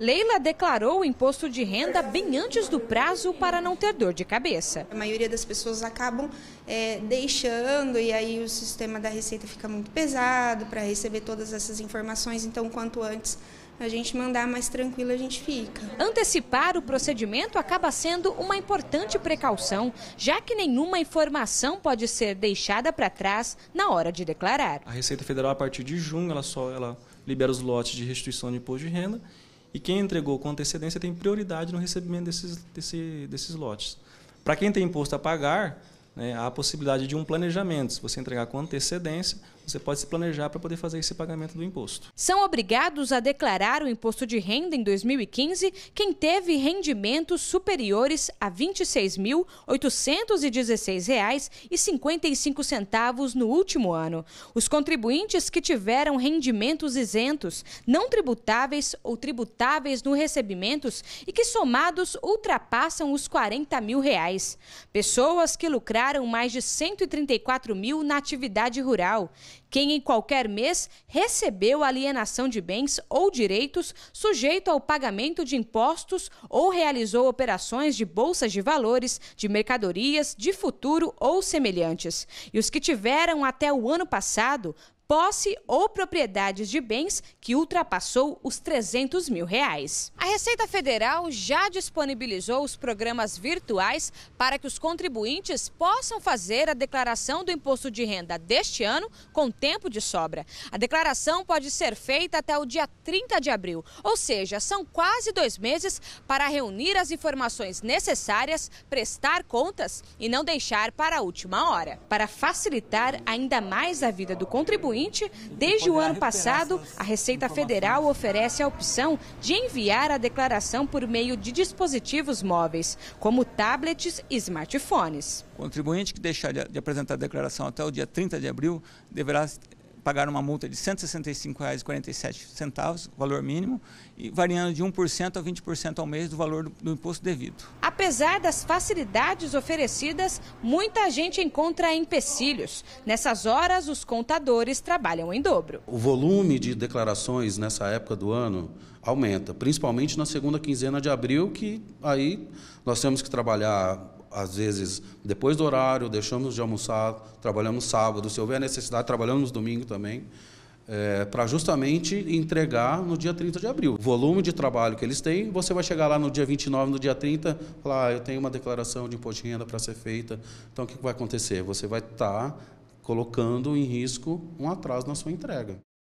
Leila declarou o imposto de renda bem antes do prazo para não ter dor de cabeça. A maioria das pessoas acabam é, deixando e aí o sistema da Receita fica muito pesado para receber todas essas informações. Então, quanto antes a gente mandar mais tranquilo, a gente fica. Antecipar o procedimento acaba sendo uma importante precaução, já que nenhuma informação pode ser deixada para trás na hora de declarar. A Receita Federal, a partir de junho, ela só ela libera os lotes de restituição de imposto de renda e quem entregou com antecedência tem prioridade no recebimento desses, desse, desses lotes. Para quem tem imposto a pagar, né, há a possibilidade de um planejamento. Se você entregar com antecedência, você pode se planejar para poder fazer esse pagamento do imposto. São obrigados a declarar o imposto de renda em 2015 quem teve rendimentos superiores a R$ 26.816,55 no último ano. Os contribuintes que tiveram rendimentos isentos, não tributáveis ou tributáveis no recebimentos e que somados ultrapassam os R$ 40 mil. Reais. Pessoas que lucraram mais de R$ 134 mil na atividade rural quem em qualquer mês recebeu alienação de bens ou direitos sujeito ao pagamento de impostos ou realizou operações de bolsas de valores, de mercadorias, de futuro ou semelhantes. E os que tiveram até o ano passado posse ou propriedades de bens que ultrapassou os 300 mil reais. A Receita Federal já disponibilizou os programas virtuais para que os contribuintes possam fazer a declaração do imposto de renda deste ano com tempo de sobra. A declaração pode ser feita até o dia 30 de abril, ou seja, são quase dois meses para reunir as informações necessárias, prestar contas e não deixar para a última hora. Para facilitar ainda mais a vida do contribuinte, desde o ano passado, a Receita Federal oferece a opção de enviar a declaração por meio de dispositivos móveis, como tablets e smartphones. O contribuinte que deixar de apresentar a declaração até o dia 30 de abril deverá pagaram uma multa de R$ 165,47, valor mínimo, e variando de 1% a 20% ao mês do valor do, do, imposto devido. Apesar das facilidades oferecidas, muita gente encontra empecilhos. Nessas horas, os contadores trabalham em dobro. O volume de declarações nessa época do ano aumenta, principalmente na segunda quinzena de abril, que aí nós temos que trabalhar às vezes depois do horário, deixamos de almoçar, trabalhamos sábado, se houver necessidade, trabalhamos domingo também, é, eh, para justamente entregar no dia 30 de abril. O volume de trabalho que eles têm, você vai chegar lá no dia 29, no dia 30, falar, ah, eu tenho uma declaração de imposto de renda para ser feita, então o que vai acontecer? Você vai estar tá colocando em risco um atraso na sua entrega.